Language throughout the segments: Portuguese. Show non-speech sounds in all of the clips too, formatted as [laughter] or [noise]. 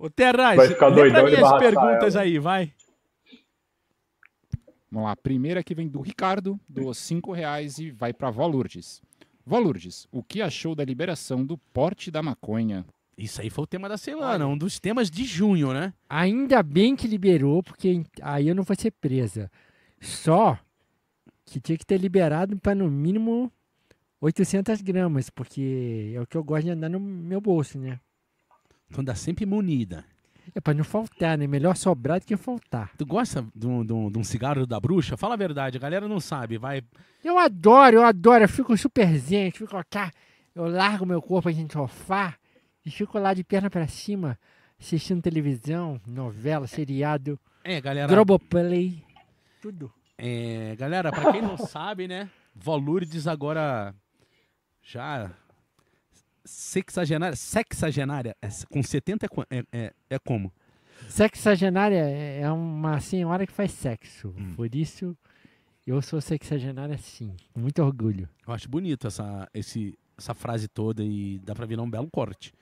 Ô, Terraz, vai ficar doidão de as perguntas ela. aí, vai. Vamos lá, a primeira que vem do Ricardo, dos cinco reais e vai para Valurdes. Valurdes, o que achou da liberação do porte da maconha? Isso aí foi o tema da semana, um dos temas de junho, né? Ainda bem que liberou, porque aí eu não vou ser presa. Só que tinha que ter liberado para no mínimo 800 gramas, porque é o que eu gosto de andar no meu bolso, né? Então dá sempre munida. É pra não faltar, né? Melhor sobrar do que faltar. Tu gosta de um, de um, de um cigarro da bruxa? Fala a verdade, a galera não sabe, vai... Eu adoro, eu adoro, eu fico super zen, eu fico cá, eu largo meu corpo a gente sofá e fico lá de perna pra cima, assistindo televisão, novela, é. seriado, é, galera... Globoplay, tudo. É, galera, pra quem não sabe, né, Valurdes agora já sexagenária, sexagenária, é com 70 é, é, é, é como? Sexagenária é, é uma senhora que faz sexo. Hum. Por isso, eu sou sexagenária sim. Com muito orgulho. Eu acho bonito essa, esse, essa frase toda e dá pra virar um belo corte.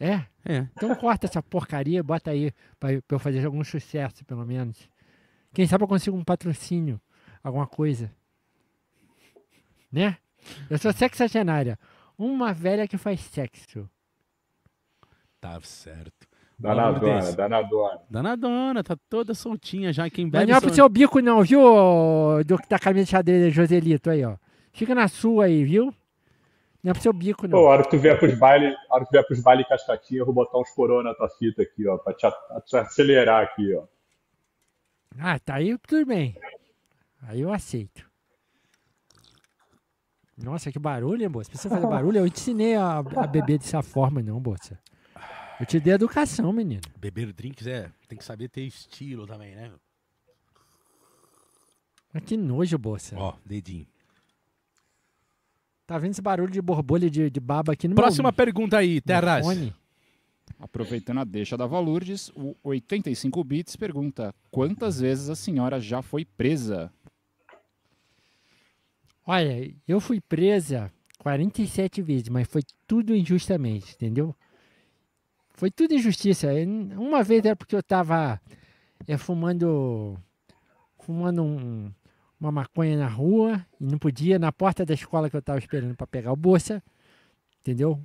É? É. Então corta essa porcaria, bota aí pra, pra eu fazer algum sucesso, pelo menos. Quem sabe eu consigo um patrocínio, alguma coisa. Né? Eu sou sexagenária. Uma velha que faz sexo. Tá certo. Danadona, danadona. Danadona, tá toda soltinha já. Quem bebe. Mas não é pro seu bico, não, viu, do que tá caminho de xadrez, Joselito aí, ó. Fica na sua aí, viu? Não é pro seu bico, não. Pô, a hora que tu vier pros baile, a hora que tu vier pros baile cascatinha, eu vou botar uns coroas na tua fita aqui, ó, pra te, te acelerar aqui, ó. Ah, tá aí tudo bem. Aí eu aceito. Nossa, que barulho, hein, moça? Precisa fazer [laughs] barulho? Eu te ensinei a, a beber dessa forma, não, moça. Eu te dei educação, menino. Beber drinks é. Tem que saber ter estilo também, né? Mas que nojo, moça. Ó, dedinho. Tá vendo esse barulho de borbolha de, de baba aqui no Próxima meu, pergunta aí, Terras. Aproveitando a deixa da Valurdes, o 85 Bits pergunta: quantas vezes a senhora já foi presa? Olha, eu fui presa 47 vezes, mas foi tudo injustamente, entendeu? Foi tudo injustiça. Uma vez era porque eu estava é, fumando fumando um, uma maconha na rua e não podia, na porta da escola que eu estava esperando para pegar o bolsa, entendeu?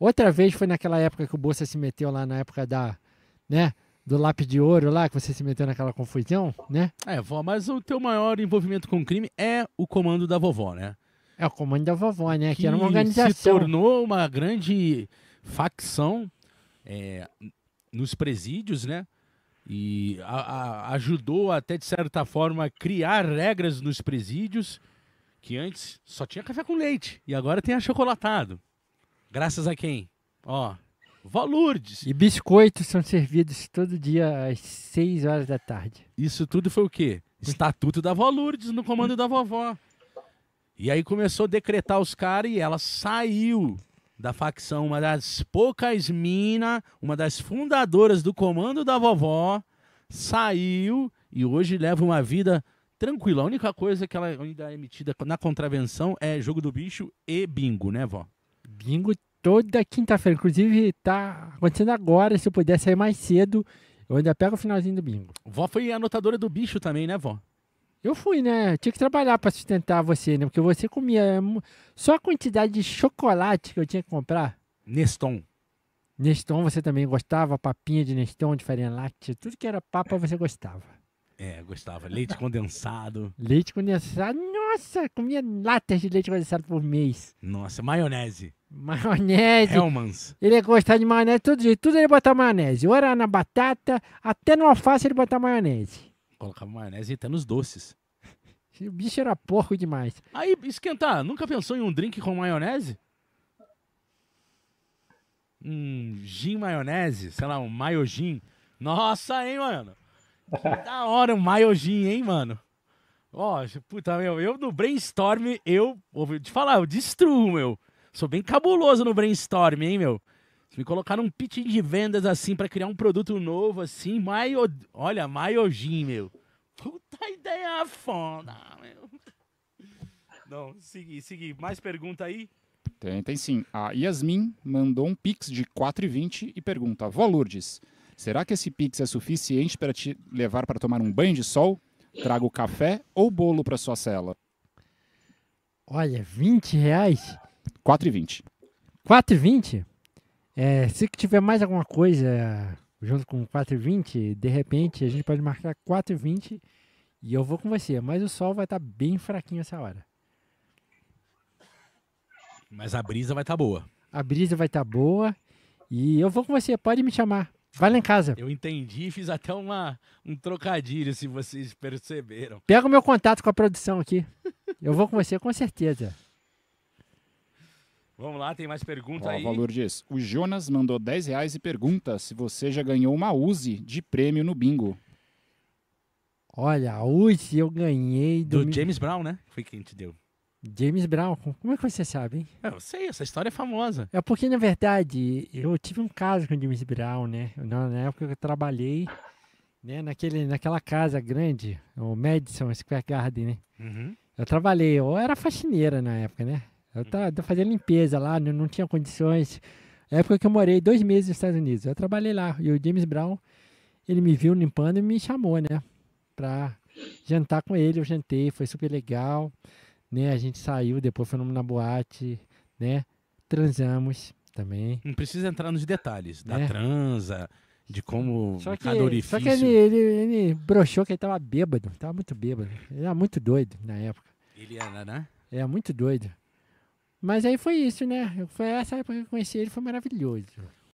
Outra vez foi naquela época que o bolsa se meteu lá na época da, né, do lápis de ouro lá, que você se meteu naquela confusão, né? É, vó, mas o teu maior envolvimento com o crime é o comando da vovó, né? É o comando da vovó, né? É que, que era uma organização. se tornou uma grande facção é, nos presídios, né? E a, a, ajudou até, de certa forma, a criar regras nos presídios que antes só tinha café com leite e agora tem achocolatado. Graças a quem? Ó, Valurdes. E biscoitos são servidos todo dia às 6 horas da tarde. Isso tudo foi o quê? Estatuto da Valurdes no comando da vovó. E aí começou a decretar os caras e ela saiu da facção, uma das poucas minas, uma das fundadoras do comando da vovó, saiu e hoje leva uma vida tranquila. A única coisa que ela ainda é emitida na contravenção é jogo do bicho e bingo, né, vó? Bingo toda quinta-feira. Inclusive, está acontecendo agora, se eu puder sair mais cedo, eu ainda pego o finalzinho do bingo. Vó foi anotadora do bicho também, né, vó? Eu fui, né? tinha que trabalhar para sustentar você, né? Porque você comia só a quantidade de chocolate que eu tinha que comprar. Neston. Neston você também gostava, papinha de Neston, de farinha láctea, tudo que era papa você gostava. É, gostava. Leite condensado. [laughs] leite condensado, nossa, comia latas de leite condensado por mês. Nossa, maionese. Maionese. Hellmans. Ele ia gostar de maionese todo jeito. Tudo ele botar maionese. Ou era na batata, até no alface ele botar maionese. Colocava maionese até nos doces. O bicho era porco demais. Aí, esquentar, nunca pensou em um drink com maionese? Um gin maionese, sei lá, um maiojin. Nossa, hein, mano? da hora um maiojin, hein, mano? Ó, oh, puta, meu, eu no brainstorm, eu, vou te falar, eu destruo, meu. Sou bem cabuloso no brainstorm, hein, meu? Se me colocar num pitch de vendas assim para criar um produto novo assim, maio... olha, Maiojin, meu. Puta ideia foda, meu. Não, segui, segui. Mais pergunta aí? Tem, tem sim. A Yasmin mandou um pix de 4,20 e pergunta: Vó Lourdes, será que esse pix é suficiente para te levar para tomar um banho de sol? Trago café ou bolo para sua cela? Olha, 20 reais? 4,20. 4,20? É, se tiver mais alguma coisa junto com 20, de repente a gente pode marcar 20 e eu vou com você. Mas o sol vai estar tá bem fraquinho essa hora. Mas a brisa vai estar tá boa. A brisa vai estar tá boa e eu vou com você. Pode me chamar. Vai lá em casa. Eu entendi, fiz até uma, um trocadilho, se vocês perceberam. Pega o meu contato com a produção aqui. Eu vou com você, com certeza. Vamos lá, tem mais perguntas aí. O valor diz. O Jonas mandou 10 reais e pergunta se você já ganhou uma Uzi de prêmio no bingo. Olha, a Uzi eu ganhei do. Do James Brown, né? Foi quem te deu. James Brown, como é que você sabe, hein? Eu sei, essa história é famosa. É porque, na verdade, eu tive um caso com o James Brown, né? Na, na época que eu trabalhei né? naquele, naquela casa grande, o Madison Square Garden, né? Uhum. Eu trabalhei, eu era faxineira na época, né? Eu tava, tá, fazendo limpeza lá, não, tinha condições. Na época que eu morei dois meses nos Estados Unidos, eu trabalhei lá. E o James Brown, ele me viu limpando e me chamou, né? Pra jantar com ele. Eu jantei, foi super legal. Né? A gente saiu, depois fomos na boate, né? Transamos também. Não precisa entrar nos detalhes né? da transa, de como só que, cada orifício. Só que ele, ele, ele broxou que ele tava bêbado, tava muito bêbado. Ele era muito doido na época. Ele era, né? era muito doido. Mas aí foi isso, né? Foi essa época que eu conheci ele, foi maravilhoso.